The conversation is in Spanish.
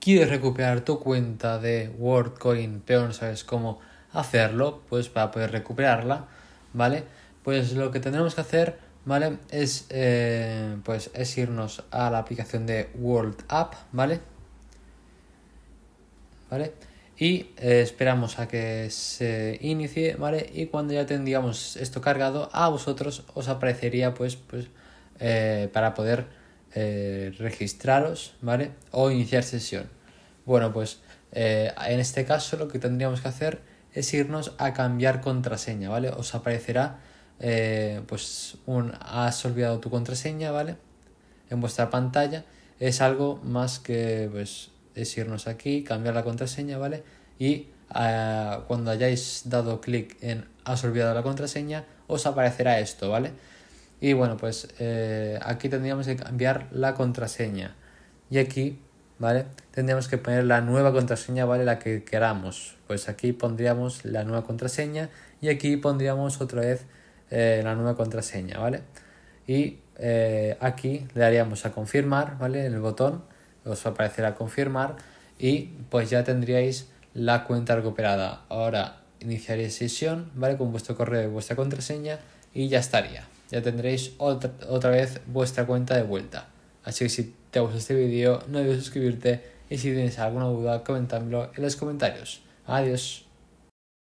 quieres recuperar tu cuenta de WorldCoin, pero no sabes cómo hacerlo, pues para poder recuperarla, ¿vale? Pues lo que tendremos que hacer, ¿vale? Es, eh, pues es irnos a la aplicación de World App, ¿vale? ¿Vale? Y eh, esperamos a que se inicie, ¿vale? Y cuando ya tendríamos esto cargado, a vosotros os aparecería, pues, pues eh, para poder eh, registraros, ¿vale? O iniciar sesión. Bueno, pues eh, en este caso lo que tendríamos que hacer es irnos a cambiar contraseña, ¿vale? Os aparecerá eh, pues un has olvidado tu contraseña, ¿vale? En vuestra pantalla es algo más que pues es irnos aquí, cambiar la contraseña, ¿vale? Y ah, cuando hayáis dado clic en has olvidado la contraseña, os aparecerá esto, ¿vale? Y bueno, pues eh, aquí tendríamos que cambiar la contraseña. Y aquí, ¿vale? Tendríamos que poner la nueva contraseña, ¿vale? La que queramos. Pues aquí pondríamos la nueva contraseña y aquí pondríamos otra vez eh, la nueva contraseña, ¿vale? Y eh, aquí le daríamos a confirmar, ¿vale? En el botón os aparecerá confirmar y pues ya tendríais la cuenta recuperada. Ahora iniciaréis sesión, ¿vale? Con vuestro correo y vuestra contraseña y ya estaría ya tendréis otra, otra vez vuestra cuenta de vuelta. Así que si te gusta este vídeo, no olvides suscribirte y si tienes alguna duda, comentadmelo en los comentarios. Adiós.